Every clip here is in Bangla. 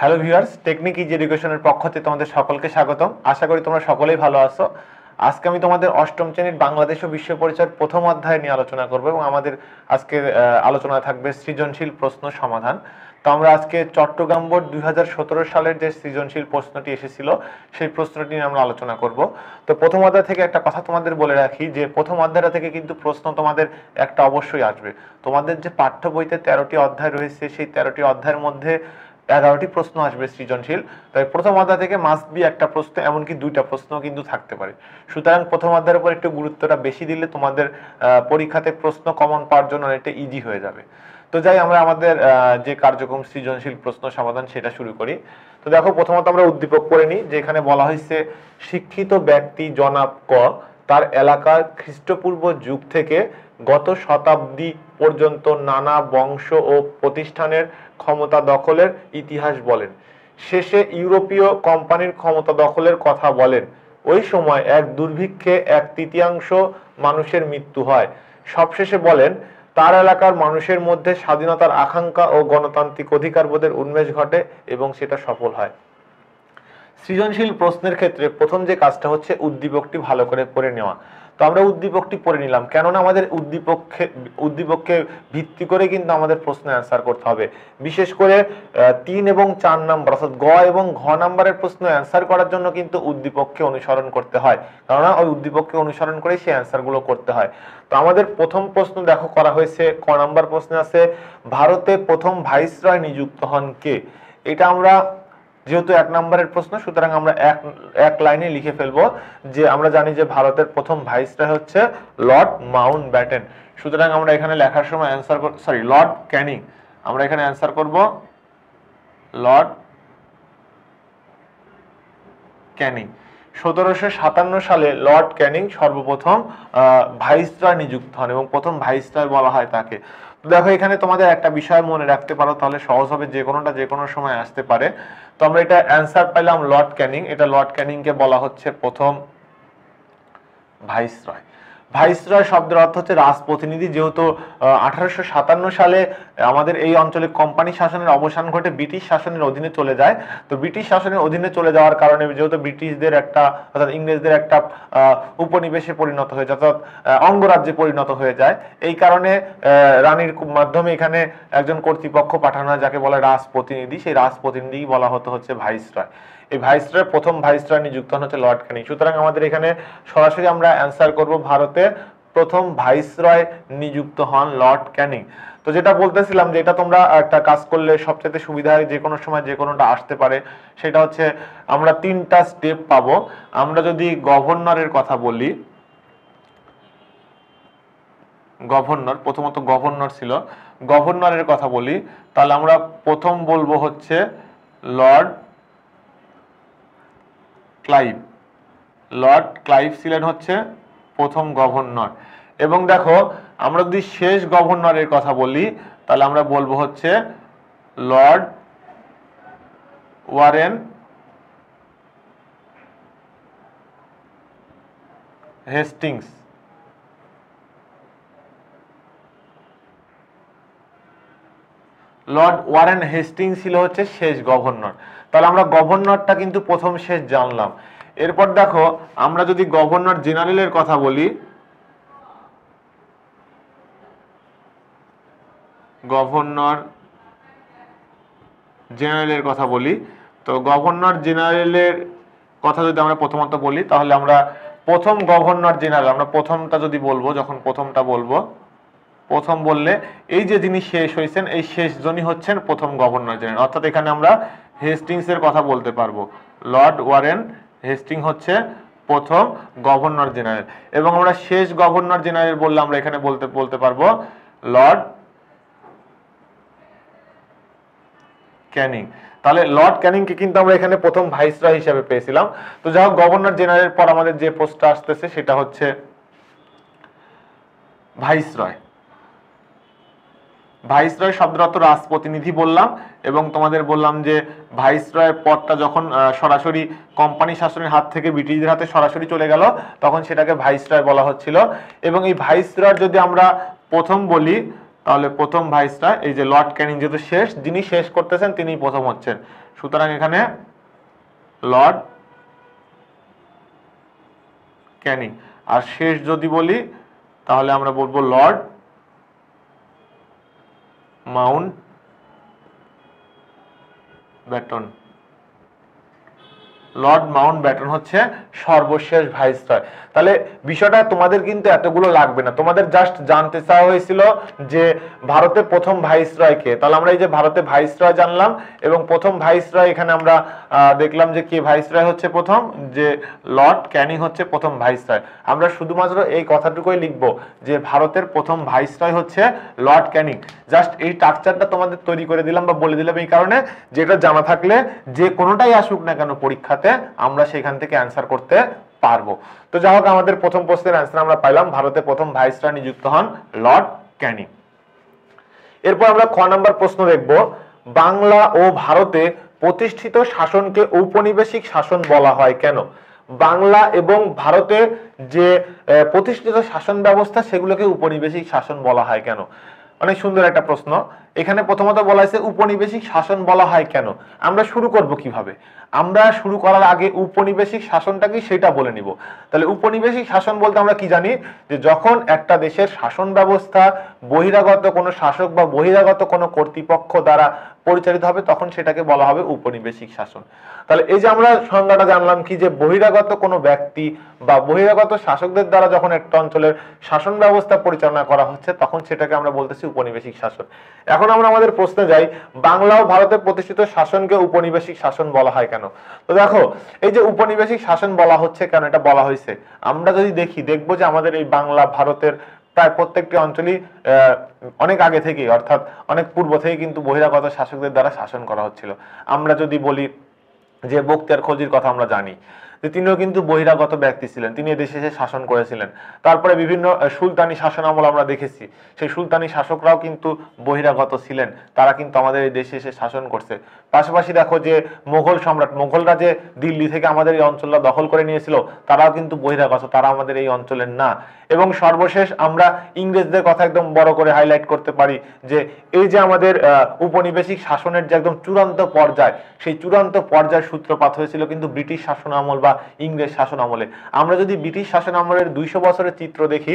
হ্যালো ভিউয়ার্স টেকনিক ইজ এডুকেশনের থেকে তোমাদের সকলকে স্বাগতম আশা করি তোমরা সকলেই ভালো আছো আজকে আমি তোমাদের অষ্টম শ্রেণীর বাংলাদেশ ও বিশ্ব পরিচয়ের প্রথম অধ্যায় নিয়ে আলোচনা করব এবং আমাদের আজকের আলোচনা থাকবে সৃজনশীল প্রশ্ন সমাধান তো আমরা আজকে চট্টগ্রাম বোর্ড দুই সালের যে সৃজনশীল প্রশ্নটি এসেছিল সেই প্রশ্নটি নিয়ে আমরা আলোচনা করব তো প্রথম অধ্যায় থেকে একটা কথা তোমাদের বলে রাখি যে প্রথম অধ্যায়টা থেকে কিন্তু প্রশ্ন তোমাদের একটা অবশ্যই আসবে তোমাদের যে পাঠ্য বইতে তেরোটি অধ্যায় রয়েছে সেই তেরোটি অধ্যায়ের মধ্যে এগারোটি প্রশ্ন আসবে সৃজনশীল তাই প্রথম অধ্যায় থেকে মাস বি একটা প্রশ্ন এমনকি দুইটা প্রশ্ন কিন্তু থাকতে পারে সুতরাং প্রথম অধ্যায়ের উপর একটু গুরুত্বটা বেশি দিলে তোমাদের পরীক্ষাতে প্রশ্ন কমন পাওয়ার জন্য অনেকটা ইজি হয়ে যাবে তো যাই আমরা আমাদের যে কার্যক্রম সৃজনশীল প্রশ্ন সমাধান সেটা শুরু করি তো দেখো প্রথমত আমরা উদ্দীপক করে নিই যেখানে বলা হয়েছে শিক্ষিত ব্যক্তি জনাব ক তার এলাকার খ্রিস্টপূর্ব যুগ থেকে গত শতাব্দী পর্যন্ত নানা বংশ ও প্রতিষ্ঠানের ক্ষমতা দখলের ইতিহাস বলেন শেষে ইউরোপীয় কোম্পানির ক্ষমতা দখলের কথা বলেন ওই সময় এক দুর্ভিক্ষে এক তৃতীয়াংশ মানুষের মৃত্যু হয় সবশেষে বলেন তার এলাকার মানুষের মধ্যে স্বাধীনতার আকাঙ্ক্ষা ও গণতান্ত্রিক অধিকারবোধের উন্মেষ ঘটে এবং সেটা সফল হয় সৃজনশীল প্রশ্নের ক্ষেত্রে প্রথম যে কাজটা হচ্ছে উদ্দীপকটি ভালো করে পড়ে নেওয়া তো আমরা উদ্দীপকটি পড়ে নিলাম কেননা আমাদের উদ্দীপককে উদ্দীপককে ভিত্তি করে কিন্তু আমাদের প্রশ্ন অ্যান্সার করতে হবে বিশেষ করে তিন এবং চার নাম্বার অর্থাৎ গ এবং ঘ নাম্বারের প্রশ্ন অ্যান্সার করার জন্য কিন্তু উদ্দীপককে অনুসরণ করতে হয় কেননা ওই উদ্দীপককে অনুসরণ করে সেই অ্যান্সারগুলো করতে হয় তো আমাদের প্রথম প্রশ্ন দেখো করা হয়েছে ক নাম্বার প্রশ্নে আছে ভারতে প্রথম ভাইসরয় নিযুক্ত হন কে এটা আমরা যেহেতু এক নম্বরের প্রশ্ন সুতরাং আমরা এক এক লাইনে লিখে ফেলবো যে আমরা জানি যে ভারতের প্রথম ভাইসরয় হচ্ছে লর্ড মাউন্ট ব্যাটেন সুতরাং আমরা এখানে লেখার সময় অ্যান্সার সরি লর্ড ক্যানিং আমরা এখানে অ্যান্সার করব লর্ড ক্যানিং সতেরোশো সাতান্ন সালে লর্ড ক্যানিং সর্বপ্রথম ভাইসরয় নিযুক্ত হন এবং প্রথম ভাইসরয় বলা হয় তাকে দেখো এখানে তোমাদের একটা বিষয় মনে রাখতে পারো তাহলে সহজ হবে যে কোনোটা যে কোনো সময় আসতে পারে তো আমরা এটা অ্যান্সার পাইলাম লর্ড ক্যানিং এটা লর্ড ক্যানিংকে বলা হচ্ছে প্রথম ভাইসরয় ভাইসরয় শব্দের অর্থ হচ্ছে রাজপ্রতিনিধি যেহেতু আঠারোশো সাতান্ন সালে আমাদের এই অঞ্চলে কোম্পানি শাসনের অবসান ঘটে ব্রিটিশ শাসনের অধীনে চলে যায় তো ব্রিটিশ শাসনের অধীনে চলে যাওয়ার কারণে যেহেতু ব্রিটিশদের একটা অর্থাৎ ইংরেজদের একটা উপনিবেশে পরিণত হয়ে যায় অর্থাৎ অঙ্গরাজ্যে পরিণত হয়ে যায় এই কারণে রানীর মাধ্যমে এখানে একজন কর্তৃপক্ষ পাঠানো হয় যাকে বলে রাজপ্রতিনিধি সেই রাজপ্রতিনিধি বলা হতো হচ্ছে ভাইসরয় এই ভাইসরয় প্রথম ভাইসরয় নিযুক্ত হন হচ্ছে লর্ড ক্যানিং সুতরাং আমাদের এখানে সরাসরি আমরা অ্যান্সার করব ভারতে প্রথম ভাইসরয় নিযুক্ত হন লর্ড ক্যানিং তো যেটা বলতেছিলাম যে এটা তোমরা একটা কাজ করলে সবচেয়ে সুবিধা হয় যে কোনো সময় যে কোনোটা আসতে পারে সেটা হচ্ছে আমরা তিনটা স্টেপ পাবো আমরা যদি গভর্নরের কথা বলি গভর্নর প্রথমত গভর্নর ছিল গভর্নরের কথা বলি তাহলে আমরা প্রথম বলবো হচ্ছে লর্ড ক্লাইভ লর্ড ক্লাইভ ছিলেন হচ্ছে প্রথম গভর্নর এবং দেখো আমরা যদি শেষ গভর্নরের কথা বলি তাহলে আমরা বলবো হচ্ছে Lord Warren Hastings Lord Warren Hasting ছিল হচ্ছে শেষ গভর্নর তাহলে আমরা গভর্নরটা কিন্তু প্রথম শেষ জানলাম এরপর দেখো আমরা যদি গভর্নর জেনারেলের কথা বলি গভর্নর জেনারেলের কথা বলি তো গভর্নর জেনারেলের কথা যদি আমরা প্রথমত বলি তাহলে আমরা প্রথম গভর্নর জেনারেল আমরা প্রথমটা যদি বলবো যখন প্রথমটা বলবো প্রথম বললে এই যে যিনি শেষ হয়েছেন এই শেষ জনই হচ্ছেন প্রথম গভর্নর জেনারেল অর্থাৎ এখানে আমরা হেস্টিংসের কথা বলতে পারবো লর্ড ওয়ারেন হেস্টিং হচ্ছে প্রথম গভর্নর জেনারেল এবং আমরা শেষ গভর্নর জেনারেল বললে আমরা এখানে বলতে বলতে পারবো লর্ড ক্যানিং তাহলে লর্ড ক্যানিংকে কিন্তু আমরা এখানে প্রথম ভাইসরয় হিসাবে পেয়েছিলাম তো যাই হোক গভর্নর জেনারেল পর আমাদের যে পোস্টটা আসতেছে সেটা হচ্ছে ভাইসরয় ভাইসরয় শব্দরত রাজপ্রতিনিধি বললাম এবং তোমাদের বললাম যে ভাইসরয়ের পদটা যখন সরাসরি কোম্পানি শাসনের হাত থেকে ব্রিটিশদের হাতে সরাসরি চলে গেল তখন সেটাকে ভাইসরয় বলা হচ্ছিল এবং এই ভাইসরয় যদি আমরা প্রথম বলি তাহলে প্রথম ভাইসরয় এই যে লর্ড ক্যানিং যেহেতু শেষ যিনি শেষ করতেছেন তিনি প্রথম হচ্ছেন সুতরাং এখানে লর্ড ক্যানিং আর শেষ যদি বলি তাহলে আমরা বলবো Lord Mountbatten Lord Mountbatten হচ্ছে সর্বশেষ ভাইসরয় তাহলে বিষয়টা তোমাদের কিন্তু এতগুলো লাগবে না তোমাদের জাস্ট জানতে চাওয়া হয়েছিল যে ভারতের প্রথম ভাইসরয়কে তাহলে আমরা এই যে ভারতে ভাইসরয় জানলাম এবং প্রথম ভাইসরয় এখানে আমরা দেখলাম যে কে ভাইসরয় হচ্ছে প্রথম যে লর্ড ক্যানিং হচ্ছে প্রথম ভাইসরয় আমরা শুধুমাত্র এই কথাটুকুই লিখব যে ভারতের প্রথম ভাইসরয় হচ্ছে লর্ড ক্যানিং জাস্ট এই স্ট্রাকচারটা তোমাদের তৈরি করে দিলাম বা বলে দিলাম এই কারণে যেটা জানা থাকলে যে কোনোটাই আসুক না কেন পরীক্ষাতে আমরা সেখান থেকে অ্যান্সার করতে পারবো তো যাই হোক আমাদের প্রথম প্রশ্নের অ্যান্সার আমরা পাইলাম ভারতে প্রথম ভাইসরয় নিযুক্ত হন লর্ড ক্যানিং এরপর আমরা খ নাম্বার প্রশ্ন দেখব বাংলা ও ভারতে প্রতিষ্ঠিত শাসনকে ঔপনিবেশিক শাসন বলা হয় কেন বাংলা এবং ভারতের যে প্রতিষ্ঠিত শাসন ব্যবস্থা সেগুলোকে উপনিবেশিক শাসন বলা হয় কেন অনেক সুন্দর একটা প্রশ্ন এখানে প্রথমত বলা হয়েছে উপনিবেশিক শাসন বলা হয় কেন আমরা শুরু করব কিভাবে আমরা শুরু করার আগে উপনিবেশিক শাসনটা কি সেটা বলে নিব তাহলে উপনিবেশিক শাসন বলতে আমরা কি জানি যে যখন একটা দেশের শাসন ব্যবস্থা বহিরাগত কোনো শাসক বা বহিরাগত কোনো কর্তৃপক্ষ দ্বারা পরিচালিত হবে তখন সেটাকে বলা হবে উপনিবেশিক শাসন তাহলে এই যে আমরা সংজ্ঞাটা জানলাম কি যে বহিরাগত কোনো ব্যক্তি বা বহিরাগত শাসকদের দ্বারা যখন একটা অঞ্চলের শাসন ব্যবস্থা পরিচালনা করা হচ্ছে তখন সেটাকে আমরা বলতেছি উপনিবেশিক শাসন এখন আমরা আমাদের প্রশ্নে যাই বাংলা ও ভারতে প্রতিষ্ঠিত শাসনকে উপনিবেশিক শাসন বলা হয় কেন তো দেখো এই যে উপনিবেশিক শাসন বলা হচ্ছে কেন এটা বলা হয়েছে আমরা যদি দেখি দেখবো যে আমাদের এই বাংলা ভারতের প্রায় প্রত্যেকটি অঞ্চলই অনেক আগে থেকেই অর্থাৎ অনেক পূর্ব থেকে কিন্তু বহিরাগত শাসকদের দ্বারা শাসন করা হচ্ছিল আমরা যদি বলি যে বক্তিয়ার খোঁজির কথা আমরা জানি যে তিনিও কিন্তু বহিরাগত ব্যক্তি ছিলেন তিনি এদেশে এসে শাসন করেছিলেন তারপরে বিভিন্ন সুলতানি শাসন আমল আমরা দেখেছি সেই সুলতানি শাসকরাও কিন্তু বহিরাগত ছিলেন তারা কিন্তু আমাদের এই দেশে এসে শাসন করছে পাশাপাশি দেখো যে মোগল সম্রাট মোগলরা যে দিল্লি থেকে আমাদের এই অঞ্চলটা দখল করে নিয়েছিল তারাও কিন্তু বহিরাগত তারা আমাদের এই অঞ্চলের না এবং সর্বশেষ আমরা ইংরেজদের কথা একদম বড় করে হাইলাইট করতে পারি যে এই যে আমাদের উপনিবেশিক শাসনের যে একদম চূড়ান্ত পর্যায় সেই চূড়ান্ত পর্যায়ের সূত্রপাত হয়েছিল কিন্তু ব্রিটিশ শাসন আমল বা বা ইংরেজ শাসন আমলে আমরা যদি ব্রিটিশ শাসন আমলের দুইশো বছরের চিত্র দেখি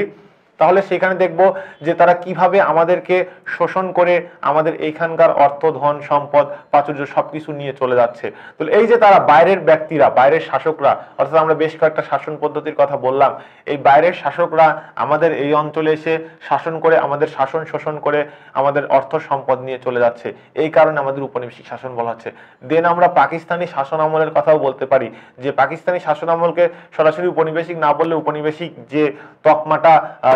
তাহলে সেখানে দেখব যে তারা কিভাবে আমাদেরকে শোষণ করে আমাদের এইখানকার অর্থ ধন সম্পদ প্রাচুর্য সবকিছু নিয়ে চলে যাচ্ছে তো এই যে তারা বাইরের ব্যক্তিরা বাইরের শাসকরা অর্থাৎ আমরা বেশ কয়েকটা শাসন পদ্ধতির কথা বললাম এই বাইরের শাসকরা আমাদের এই অঞ্চলে এসে শাসন করে আমাদের শাসন শোষণ করে আমাদের অর্থ সম্পদ নিয়ে চলে যাচ্ছে এই কারণে আমাদের উপনিবেশিক শাসন বলা হচ্ছে দেন আমরা পাকিস্তানি শাসন আমলের কথাও বলতে পারি যে পাকিস্তানি শাসন আমলকে সরাসরি উপনিবেশিক না বললে উপনিবেশিক যে তকমাটা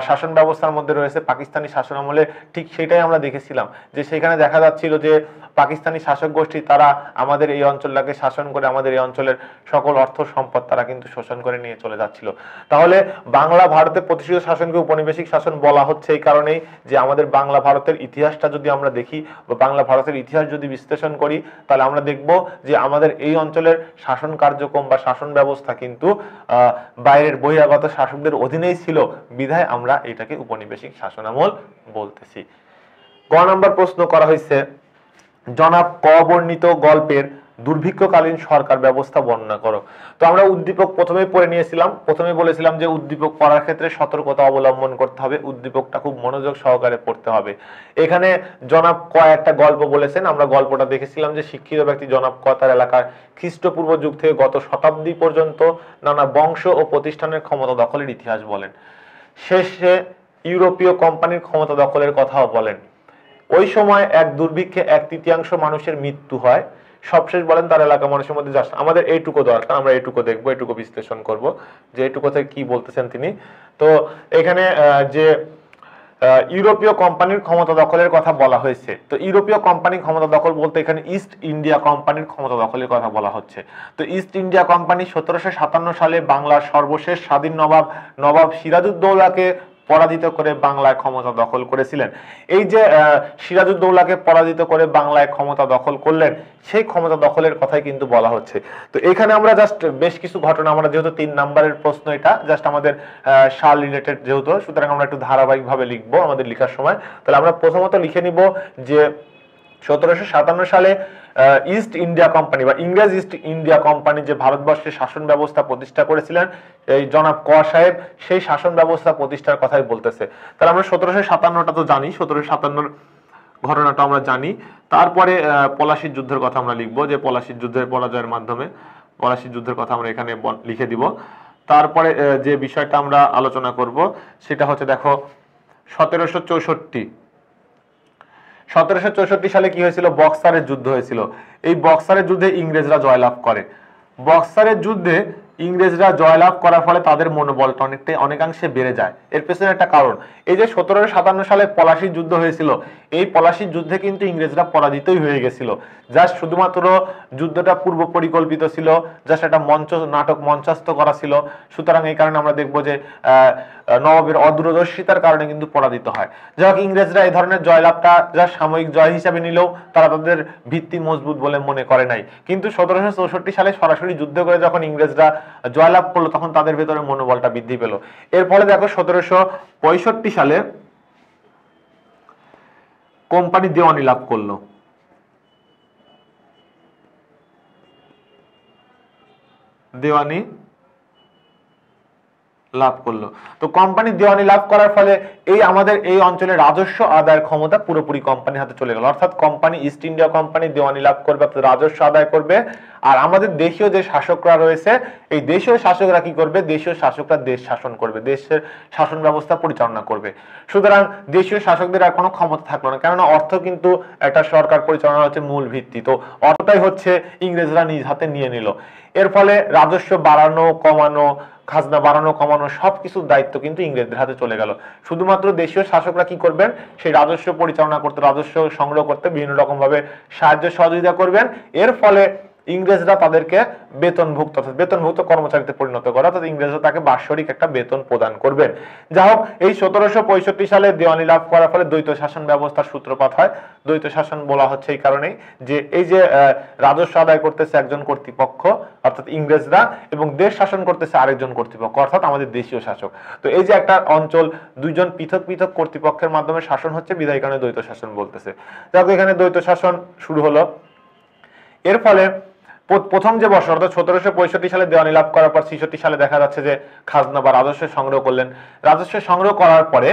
শাসন ব্যবস্থার মধ্যে রয়েছে পাকিস্তানি শাসন আমলে ঠিক সেটাই আমরা দেখেছিলাম যে সেখানে দেখা যাচ্ছিল যে পাকিস্তানি শাসক গোষ্ঠী তারা আমাদের এই অঞ্চলটাকে শাসন করে আমাদের এই অঞ্চলের সকল অর্থ সম্পদ তারা কিন্তু শোষণ করে নিয়ে চলে যাচ্ছিল তাহলে বাংলা ভারতে প্রতিষ্ঠিত শাসনকে উপনিবেশিক শাসন বলা হচ্ছে এই কারণেই যে আমাদের বাংলা ভারতের ইতিহাসটা যদি আমরা দেখি বা বাংলা ভারতের ইতিহাস যদি বিশ্লেষণ করি তাহলে আমরা দেখব যে আমাদের এই অঞ্চলের শাসন কার্যক্রম বা শাসন ব্যবস্থা কিন্তু বাইরের বহিরাগত শাসকদের অধীনেই ছিল বিধায় আমরা এটাকে উপনিবেশিক শাসনামল বলতেছি গ নম্বর প্রশ্ন করা হয়েছে জনাব ক বর্ণিত গল্পের দুর্ভিক্ষকালীন সরকার ব্যবস্থা বর্ণনা করো তো আমরা উদ্দীপক প্রথমে পড়ে নিয়েছিলাম প্রথমে বলেছিলাম যে উদ্দীপক পড়ার ক্ষেত্রে সতর্কতা অবলম্বন করতে হবে উদ্দীপকটা খুব মনোযোগ সহকারে পড়তে হবে এখানে জনাব ক একটা গল্প বলেছেন আমরা গল্পটা দেখেছিলাম যে শিক্ষিত ব্যক্তি জনাব ক তার এলাকার খ্রিস্টপূর্ব যুগ থেকে গত শতাব্দী পর্যন্ত নানা বংশ ও প্রতিষ্ঠানের ক্ষমতা দখলের ইতিহাস বলেন শেষে ইউরোপীয় কোম্পানির ক্ষমতা দখলের কথাও বলেন ওই সময় এক দুর্ভিক্ষে এক তৃতীয়াংশ মানুষের মৃত্যু হয় সবশেষ বলেন তার এলাকা মানুষের মধ্যে যাস আমাদের এইটুকু দরকার আমরা এইটুকু দেখবো এইটুকু বিশ্লেষণ করব যে এইটুকু থেকে কি বলতেছেন তিনি তো এখানে যে ইউরোপীয় কোম্পানির ক্ষমতা দখলের কথা বলা হয়েছে তো ইউরোপীয় কোম্পানি ক্ষমতা দখল বলতে এখানে ইস্ট ইন্ডিয়া কোম্পানির ক্ষমতা দখলের কথা বলা হচ্ছে তো ইস্ট ইন্ডিয়া কোম্পানি সতেরোশো সাতান্ন সালে বাংলার সর্বশেষ স্বাধীন নবাব নবাব সিরাজুদ্দৌলাকে পরাজিত করে বাংলায় ক্ষমতা দখল করেছিলেন এই যে সিরাজউদ্দৌলাকে পরাজিত করে বাংলায় ক্ষমতা দখল করলেন সেই ক্ষমতা দখলের কথাই কিন্তু বলা হচ্ছে তো এখানে আমরা জাস্ট বেশ কিছু ঘটনা আমরা যেহেতু তিন নাম্বারের প্রশ্ন এটা জাস্ট আমাদের সাল রিলেটেড যেহেতু সুতরাং আমরা একটু ধারাবাহিকভাবে লিখবো আমাদের লিখার সময় তাহলে আমরা প্রথমত লিখে নিব যে সতেরোশো সাতান্ন সালে ইস্ট ইন্ডিয়া কোম্পানি বা ইংরেজ ইস্ট ইন্ডিয়া কোম্পানি যে ভারতবর্ষের শাসন ব্যবস্থা প্রতিষ্ঠা করেছিলেন এই জনাব ক সাহেব সেই শাসন ব্যবস্থা প্রতিষ্ঠার কথাই বলতেছে তাহলে আমরা সতেরোশো সাতান্নটা তো জানি সতেরোশো সাতান্নর ঘটনাটা আমরা জানি তারপরে পলাশির যুদ্ধের কথা আমরা লিখবো যে পলাশির যুদ্ধের পরাজয়ের মাধ্যমে পলাশির যুদ্ধের কথা আমরা এখানে লিখে দিব তারপরে যে বিষয়টা আমরা আলোচনা করব সেটা হচ্ছে দেখো সতেরোশো চৌষট্টি সতেরোশো চৌষট্টি সালে কি হয়েছিল বক্সারের যুদ্ধ হয়েছিল এই বক্সারের যুদ্ধে ইংরেজরা জয়লাভ করে বক্সারের যুদ্ধে ইংরেজরা জয়লাভ করার ফলে তাদের মনোবলটা অনেকটাই অনেকাংশে বেড়ে যায় এর পেছনে একটা কারণ এই যে সতেরোশো সাতান্ন সালে পলাশির যুদ্ধ হয়েছিল এই পলাশির যুদ্ধে কিন্তু ইংরেজরা পরাজিতই হয়ে গেছিল জাস্ট শুধুমাত্র যুদ্ধটা পূর্ব পরিকল্পিত ছিল যা সেটা মঞ্চ নাটক মঞ্চস্থ করা ছিল সুতরাং এই কারণে আমরা দেখব যে নবাবের অদূরদর্শিতার কারণে কিন্তু পরাজিত হয় যাই হোক ইংরেজরা এই ধরনের জয়লাভটা যা সাময়িক জয় হিসাবে নিলেও তারা তাদের ভিত্তি মজবুত বলে মনে করে নাই কিন্তু সতেরোশো চৌষট্টি সালে সরাসরি যুদ্ধ করে যখন ইংরেজরা জয়লাভ করলো তখন তাদের ভেতরে মনোবলটা বৃদ্ধি পেল এরপরে দেখো সতেরোশো পঁয়ষট্টি সালে কোম্পানি দেওয়ানি লাভ করলো দেওয়ানি লাভ করলো তো কোম্পানি দেওয়ানি লাভ করার ফলে এই আমাদের এই অঞ্চলে রাজস্ব আদায়ের ক্ষমতা পুরোপুরি কোম্পানির হাতে চলে গেল অর্থাৎ কোম্পানি ইস্ট ইন্ডিয়া কোম্পানি দেওয়ানি লাভ করবে অর্থাৎ রাজস্ব আদায় করবে আর আমাদের দেশীয় যে শাসকরা রয়েছে এই দেশীয় শাসকরা কি করবে দেশীয় শাসকরা দেশ শাসন করবে দেশের শাসন ব্যবস্থা পরিচালনা করবে সুতরাং দেশীয় শাসকদের আর কোনো ক্ষমতা থাকলো না কেননা অর্থ কিন্তু একটা সরকার পরিচালনা হচ্ছে মূল ভিত্তি তো অর্থটাই হচ্ছে ইংরেজরা নিজ হাতে নিয়ে নিল এর ফলে রাজস্ব বাড়ানো কমানো খাজনা বাড়ানো কমানো সব কিছুর দায়িত্ব কিন্তু ইংরেজদের হাতে চলে গেল শুধুমাত্র দেশীয় শাসকরা কি করবেন সেই রাজস্ব পরিচালনা করতে রাজস্ব সংগ্রহ করতে বিভিন্ন রকমভাবে সাহায্য সহযোগিতা করবেন এর ফলে ইংরেজরা তাদেরকে বেতনভুক্ত অর্থাৎ বেতনভুক্ত কর্মচারীতে পরিণত করা অর্থাৎ ইংরেজরা তাকে বাৎসরিক একটা বেতন প্রদান করবেন যা হোক এই সতেরোশো পঁয়ষট্টি সালে দেওয়ানি লাভ করার ফলে দ্বৈত শাসন ব্যবস্থার সূত্রপাত হয় দ্বৈত শাসন বলা হচ্ছে এই কারণেই যে এই যে রাজস্ব আদায় করতেছে একজন কর্তৃপক্ষ অর্থাৎ ইংরেজরা এবং দেশ শাসন করতেছে আরেকজন কর্তৃপক্ষ অর্থাৎ আমাদের দেশীয় শাসক তো এই যে একটা অঞ্চল দুইজন পৃথক পৃথক কর্তৃপক্ষের মাধ্যমে শাসন হচ্ছে বিদায় কারণে দ্বৈত শাসন বলতেছে যাক এখানে দ্বৈত শাসন শুরু হলো এর ফলে প্রথম যে বছর অর্থাৎ সতেরোশো পঁয়ষট্টি সালে দেওয়ানি লাভ করার পর ছিষট্টি সালে দেখা যাচ্ছে যে খাজনা বা রাজস্ব সংগ্রহ করলেন রাজস্ব সংগ্রহ করার পরে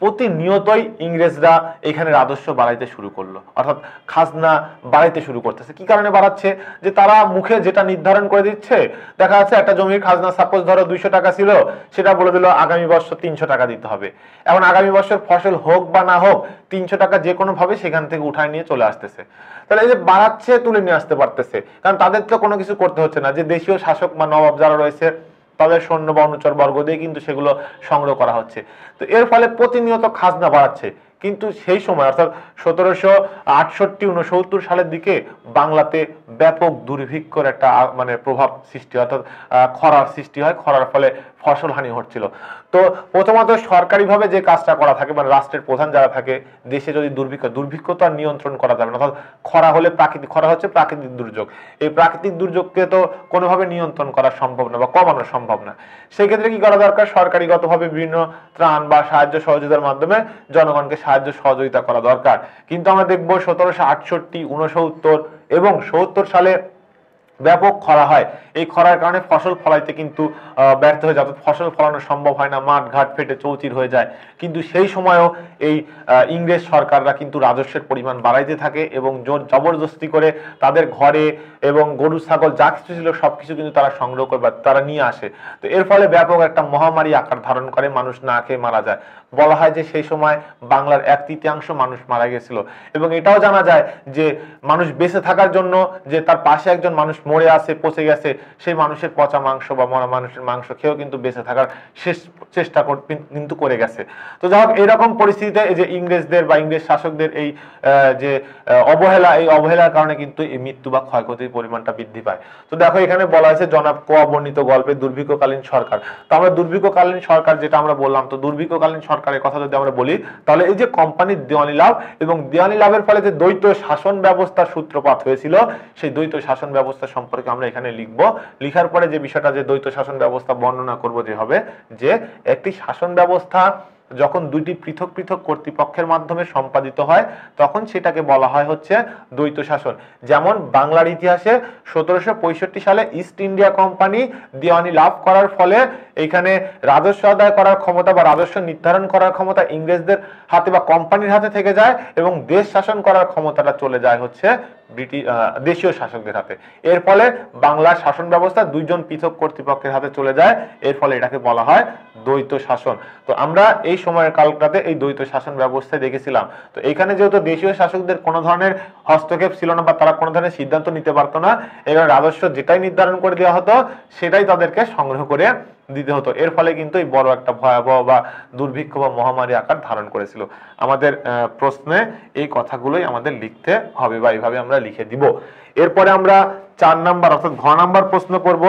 প্রতিনিয়তই ইংরেজরা এখানে রাজস্ব বাড়াইতে শুরু করলো অর্থাৎ খাজনা বাড়াইতে শুরু করতেছে কি কারণে বাড়াচ্ছে যে তারা মুখে যেটা নির্ধারণ করে দিচ্ছে দেখা যাচ্ছে একটা জমির খাজনা সাপোজ ধরো দুইশো টাকা ছিল সেটা বলে দিল আগামী বছর তিনশো টাকা দিতে হবে এখন আগামী বছর ফসল হোক বা না হোক তিনশো টাকা যে কোনোভাবে সেখান থেকে উঠায় নিয়ে চলে আসতেছে তাহলে এই যে বাড়াচ্ছে তুলে নিয়ে আসতে পারতেছে কারণ তাদের তো কোনো কিছু করতে হচ্ছে না যে দেশীয় শাসক বা নবাব যারা রয়েছে তাদের সৈন্য বা অনুচর বর্গ দিয়ে কিন্তু সেগুলো সংগ্রহ করা হচ্ছে তো এর ফলে প্রতিনিয়ত খাজনা বাড়াচ্ছে কিন্তু সেই সময় অর্থাৎ সতেরোশো আটষট্টি উনসত্তর সালের দিকে বাংলাতে ব্যাপক দুর্ভিক্ষর একটা মানে প্রভাব সৃষ্টি অর্থাৎ খরার সৃষ্টি হয় খরার ফলে ফসল হানি হচ্ছিল তো প্রথমত সরকারিভাবে যে কাজটা করা থাকে মানে রাষ্ট্রের প্রধান যারা থাকে দেশে যদি দুর্ভিক্ষ দুর্ভিক্ষ তো আর নিয়ন্ত্রণ করা যাবে না অর্থাৎ খরা হলে প্রাকৃতিক খরা হচ্ছে প্রাকৃতিক দুর্যোগ এই প্রাকৃতিক দুর্যোগকে তো কোনোভাবে নিয়ন্ত্রণ করা সম্ভব না বা কমানো সম্ভব না সেক্ষেত্রে কি করা দরকার সরকারিগতভাবে বিভিন্ন ত্রাণ বা সাহায্য সহযোগিতার মাধ্যমে জনগণকে সাহায্য সহযোগিতা করা দরকার কিন্তু আমরা দেখব সতেরোশো আটষট্টি উনসত্তর এবং সত্তর সালে ব্যাপক খরা হয় এই খরার কারণে ফসল ফলাইতে কিন্তু ব্যর্থ হয়ে যায় ফসল ফলানো সম্ভব হয় না মাঠ ঘাট ফেটে চৌচির হয়ে যায় কিন্তু সেই সময়ও এই ইংরেজ সরকাররা কিন্তু রাজস্বের পরিমাণ বাড়াইতে থাকে এবং জোর জবরদস্তি করে তাদের ঘরে এবং গরু ছাগল যা কিছু ছিল সব কিছু কিন্তু তারা সংগ্রহ করে তারা নিয়ে আসে তো এর ফলে ব্যাপক একটা মহামারী আকার ধারণ করে মানুষ না খেয়ে মারা যায় বলা হয় যে সেই সময় বাংলার এক তৃতীয়াংশ মানুষ মারা গেছিল এবং এটাও জানা যায় যে মানুষ বেঁচে থাকার জন্য যে তার পাশে একজন মানুষ মরে আছে পচে গেছে সেই মানুষের পচা মাংস বা মরা মানুষের মাংস খেয়েও কিন্তু বেঁচে থাকার শেষ চেষ্টা কিন্তু করে গেছে তো যাই হোক এরকম পরিস্থিতিতে যে ইংরেজদের বা ইংরেজ শাসকদের এই যে অবহেলা এই অবহেলার কারণে কিন্তু এই মৃত্যু বা ক্ষয়ক্ষতির পরিমাণটা বৃদ্ধি পায় তো দেখো এখানে বলা হয়েছে জনাব ক বর্ণিত গল্পে দুর্ভিক্ষকালীন সরকার তো আমরা দুর্ভিক্ষকালীন সরকার যেটা আমরা বললাম তো দুর্ভিক্ষকালীন সরকার সরকারের কথা যদি আমরা বলি তাহলে এই যে কোম্পানির দেওয়ানি লাভ এবং দেওয়ানি লাভের ফলে যে দ্বৈত শাসন ব্যবস্থার সূত্রপাত হয়েছিল সেই দ্বৈত শাসন ব্যবস্থা সম্পর্কে আমরা এখানে লিখব লিখার পরে যে বিষয়টা যে দ্বৈত শাসন ব্যবস্থা বর্ণনা করব যে হবে যে একটি শাসন ব্যবস্থা যখন দুইটি পৃথক পৃথক কর্তৃপক্ষের মাধ্যমে সম্পাদিত হয় তখন সেটাকে বলা হয় হচ্ছে দ্বৈত শাসন যেমন বাংলার ইতিহাসে সতেরোশো সালে ইস্ট ইন্ডিয়া কোম্পানি দিওয়ানি লাভ করার ফলে এখানে রাজস্ব আদায় করার ক্ষমতা বা রাজস্ব নির্ধারণ করার ক্ষমতা ইংরেজদের হাতে বা কোম্পানির হাতে থেকে যায় এবং দেশ শাসন করার ক্ষমতাটা চলে যায় হচ্ছে ব্রিটিশ দেশীয় শাসকদের হাতে এর ফলে বাংলার শাসন ব্যবস্থা দুইজন পৃথক কর্তৃপক্ষের হাতে চলে যায় এর ফলে এটাকে বলা হয় দ্বৈত শাসন তো আমরা এই এই সময়ের কালটাতে এই দ্বৈত শাসন ব্যবস্থায় দেখেছিলাম তো এখানে যেহেতু দেশীয় শাসকদের কোনো ধরনের হস্তক্ষেপ ছিল না বা তারা কোনো ধরনের সিদ্ধান্ত নিতে পারতো না এবার রাজস্ব যেটাই নির্ধারণ করে দেওয়া হতো সেটাই তাদেরকে সংগ্রহ করে দিতে হতো এর ফলে কিন্তু এই বড় একটা ভয়াবহ বা দুর্ভিক্ষ বা মহামারী আকার ধারণ করেছিল আমাদের প্রশ্নে এই কথাগুলোই আমাদের লিখতে হবে বা এইভাবে আমরা লিখে দিব এরপরে আমরা চার নাম্বার অর্থাৎ ঘ নাম্বার প্রশ্ন করব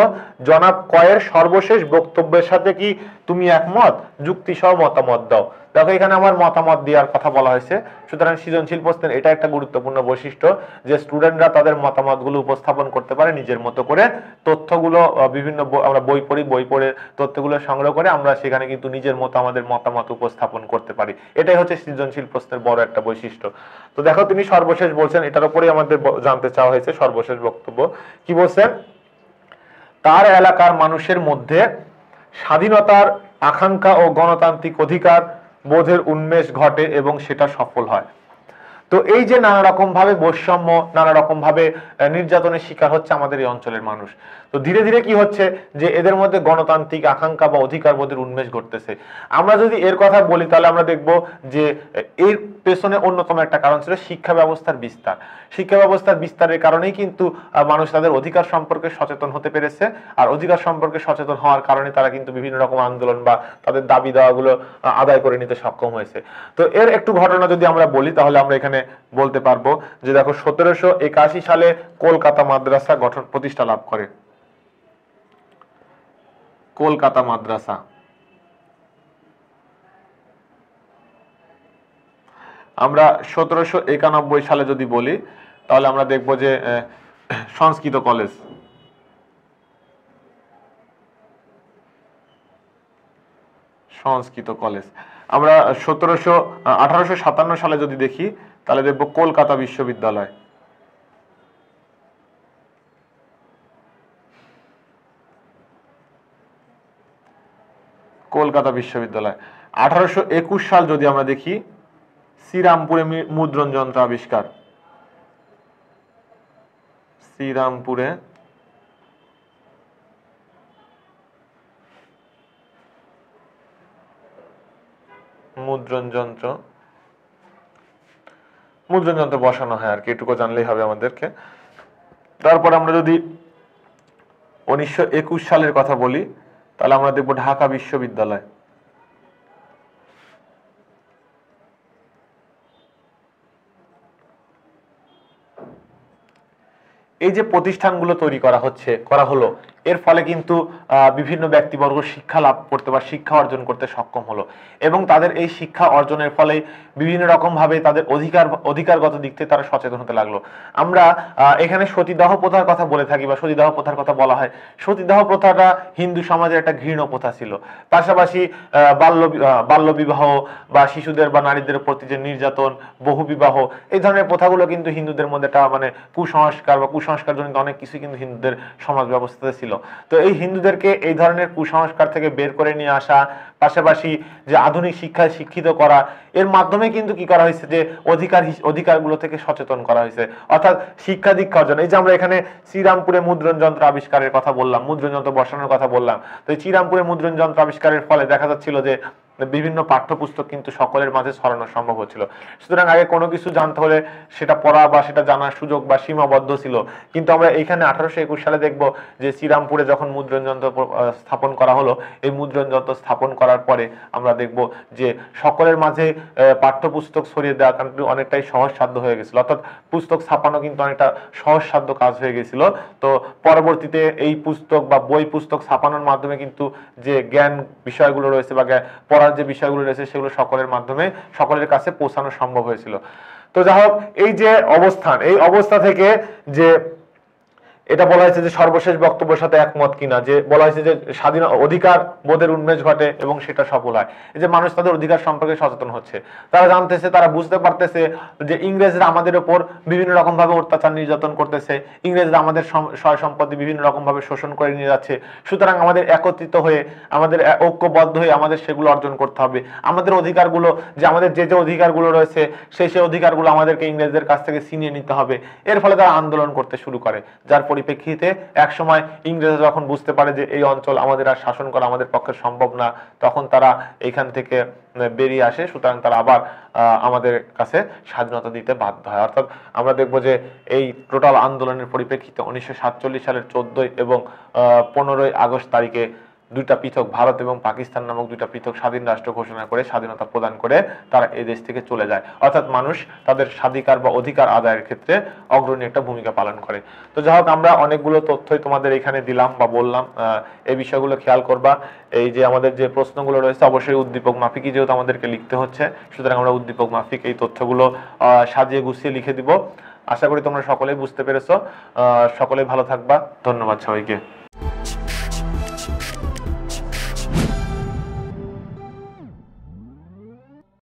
জনাব কয়ের সর্বশেষ বক্তব্যের সাথে কি তুমি একমত যুক্তিসহ মতামত দাও দেখো এখানে আমার মতামত দেওয়ার কথা বলা হয়েছে সুতরাং সৃজনশীল প্রশ্নের এটা একটা গুরুত্বপূর্ণ বৈশিষ্ট্য যে স্টুডেন্টরা তাদের মতামতগুলো উপস্থাপন করতে পারে নিজের মতো করে তথ্যগুলো বিভিন্ন আমরা বই পড়ি বই পড়ে তথ্যগুলো সংগ্রহ করে আমরা সেখানে কিন্তু নিজের মতো আমাদের মতামত উপস্থাপন করতে পারি এটাই হচ্ছে সৃজনশীল প্রশ্নের বড় একটা বৈশিষ্ট্য তো দেখো তিনি সর্বশেষ বলছেন এটার উপরেই আমাদের জানতে চাওয়া হয়েছে সর্বশেষ বক্তব্য কি বলছেন তার এলাকার মানুষের মধ্যে স্বাধীনতার আকাঙ্ক্ষা ও গণতান্ত্রিক অধিকার বোধের উন্মেষ ঘটে এবং সেটা সফল হয় তো এই যে নানা রকম ভাবে বৈষম্য নানা রকম ভাবে নির্যাতনের শিকার হচ্ছে আমাদের এই অঞ্চলের মানুষ তো ধীরে ধীরে কি হচ্ছে যে এদের মধ্যে গণতান্ত্রিক আকাঙ্ক্ষা বা অধিকার বোধের উন্মেষ ঘটতেছে আমরা যদি এর কথা বলি তাহলে আমরা দেখব যে এর পেছনে অন্যতম একটা কারণ ছিল শিক্ষা ব্যবস্থার বিস্তার শিক্ষা ব্যবস্থার বিস্তারের কারণেই কিন্তু মানুষ তাদের অধিকার সম্পর্কে সচেতন হতে পেরেছে আর অধিকার সম্পর্কে সচেতন হওয়ার কারণে তারা কিন্তু বিভিন্ন রকম আন্দোলন বা তাদের দাবি দেওয়াগুলো আদায় করে নিতে সক্ষম হয়েছে তো এর একটু ঘটনা যদি আমরা বলি তাহলে আমরা এখানে এখানে বলতে পারবো যে দেখো সতেরোশো একাশি সালে কলকাতা মাদ্রাসা গঠন প্রতিষ্ঠা লাভ করে কলকাতা মাদ্রাসা আমরা সতেরোশো একানব্বই সালে যদি বলি তাহলে আমরা দেখব যে সংস্কৃত কলেজ সংস্কৃত কলেজ আমরা সতেরোশো আঠারোশো সালে যদি দেখি তাহলে দেখব কলকাতা বিশ্ববিদ্যালয় কলকাতা বিশ্ববিদ্যালয় আঠারোশো একুশ সাল যদি আমরা দেখি শ্রীরামপুরে মুদ্রণ যন্ত্র আবিষ্কার শ্রীরামপুরে মুদ্রণ যন্ত্র মুদ্রণ যন্ত্র বসানো হয় আর কি এটুকু জানলেই হবে আমাদেরকে তারপর আমরা যদি উনিশশো সালের কথা বলি তাহলে আমরা দেখব ঢাকা বিশ্ববিদ্যালয় এই যে প্রতিষ্ঠানগুলো তৈরি করা হচ্ছে করা হলো এর ফলে কিন্তু বিভিন্ন ব্যক্তিবর্গ শিক্ষা লাভ করতে বা শিক্ষা অর্জন করতে সক্ষম হলো এবং তাদের এই শিক্ষা অর্জনের ফলে বিভিন্ন রকমভাবে তাদের অধিকার অধিকারগত দিক থেকে তারা সচেতন হতে লাগলো আমরা এখানে সতীদাহ প্রথার কথা বলে থাকি বা সতীদাহ প্রথার কথা বলা হয় সতীদাহ প্রথাটা হিন্দু সমাজের একটা ঘৃণ প্রথা ছিল পাশাপাশি বাল্য বাল্যবিবাহ বা শিশুদের বা নারীদের প্রতি যে নির্যাতন বহু বিবাহ এই ধরনের প্রথাগুলো কিন্তু হিন্দুদের মধ্যে একটা মানে কুসংস্কার বা কুসংস্কার জনিত অনেক কিছু কিন্তু হিন্দুদের সমাজ ব্যবস্থাতে ছিল তো এই হিন্দুদেরকে এই ধরনের কুসংস্কার থেকে বের করে নিয়ে আসা পাশাপাশি যে আধুনিক শিক্ষায় শিক্ষিত করা এর মাধ্যমে কিন্তু কি করা হয়েছে যে অধিকার অধিকারগুলো থেকে সচেতন করা হয়েছে অর্থাৎ শিক্ষা দীক্ষা অর্জন এই যে আমরা এখানে শ্রীরামপুরে মুদ্রণ যন্ত্র আবিষ্কারের কথা বললাম মুদ্রণ যন্ত্র বসানোর কথা বললাম তো এই শ্রীরামপুরে মুদ্রণ যন্ত্র আবিষ্কারের ফলে দেখা যাচ্ছিল যে বিভিন্ন পাঠ্যপুস্তক কিন্তু সকলের মাঝে ছড়ানো সম্ভব হচ্ছিল সুতরাং আগে কোনো কিছু জানতে হলে সেটা পড়া বা সেটা জানার সুযোগ বা সীমাবদ্ধ ছিল কিন্তু আমরা এখানে আঠারোশো একুশ সালে দেখব যে শ্রীরামপুরে যখন মুদ্রণ যন্ত্র স্থাপন করা হলো এই মুদ্রণ যন্ত্র স্থাপন করার পরে আমরা দেখব যে সকলের মাঝে পাঠ্যপুস্তক ছড়িয়ে দেওয়া কারণ অনেকটাই সহজসাধ্য হয়ে গেছিল অর্থাৎ পুস্তক ছাপানো কিন্তু অনেকটা সহজসাধ্য কাজ হয়ে গেছিল তো পরবর্তীতে এই পুস্তক বা বই পুস্তক ছাপানোর মাধ্যমে কিন্তু যে জ্ঞান বিষয়গুলো রয়েছে বা পড়ার করার যে বিষয়গুলো রয়েছে সেগুলো সকলের মাধ্যমে সকলের কাছে পৌঁছানো সম্ভব হয়েছিল তো যাই হোক এই যে অবস্থান এই অবস্থা থেকে যে এটা বলা হয়েছে যে সর্বশেষ বক্তব্যের সাথে একমত কিনা যে বলা হয়েছে যে স্বাধীন অধিকার বোধের উন্মেষ ঘটে এবং সেটা সফল হয় এই যে মানুষ তাদের অধিকার সম্পর্কে সচেতন হচ্ছে তারা জানতেছে তারা বুঝতে পারতেছে যে ইংরেজরা আমাদের ওপর বিভিন্ন রকমভাবে অত্যাচার নির্যাতন করতেছে ইংরেজরা আমাদের সয় সম্পত্তি বিভিন্ন রকমভাবে শোষণ করে নিয়ে যাচ্ছে সুতরাং আমাদের একত্রিত হয়ে আমাদের ঐক্যবদ্ধ হয়ে আমাদের সেগুলো অর্জন করতে হবে আমাদের অধিকারগুলো যে আমাদের যে যে অধিকারগুলো রয়েছে সেই সেই অধিকারগুলো আমাদেরকে ইংরেজদের কাছ থেকে ছিনিয়ে নিতে হবে এর ফলে তারা আন্দোলন করতে শুরু করে যার পরিপ্রেক্ষিতে একসময় ইংরেজরা যখন বুঝতে পারে যে এই অঞ্চল আমাদের আর শাসন করা আমাদের পক্ষে সম্ভব না তখন তারা এখান থেকে বেরিয়ে আসে সুতরাং তারা আবার আমাদের কাছে স্বাধীনতা দিতে বাধ্য হয় অর্থাৎ আমরা দেখব যে এই টোটাল আন্দোলনের পরিপ্রেক্ষিতে উনিশশো সালের চোদ্দই এবং পনেরোই আগস্ট তারিখে দুটা পৃথক ভারত এবং পাকিস্তান নামক দুটা পৃথক স্বাধীন রাষ্ট্র ঘোষণা করে স্বাধীনতা প্রদান করে তারা এই দেশ থেকে চলে যায় অর্থাৎ মানুষ তাদের স্বাধিকার বা অধিকার আদায়ের ক্ষেত্রে অগ্রণী একটা ভূমিকা পালন করে তো যাই হোক আমরা অনেকগুলো তথ্যই তোমাদের এখানে দিলাম বা বললাম এই বিষয়গুলো খেয়াল করবা এই যে আমাদের যে প্রশ্নগুলো রয়েছে অবশ্যই উদ্দীপক মাফিকই যেহেতু আমাদেরকে লিখতে হচ্ছে সুতরাং আমরা উদ্দীপক মাফিক এই তথ্যগুলো সাজিয়ে গুছিয়ে লিখে দিব আশা করি তোমরা সকলেই বুঝতে পেরেছ সকলে ভালো থাকবা ধন্যবাদ সবাইকে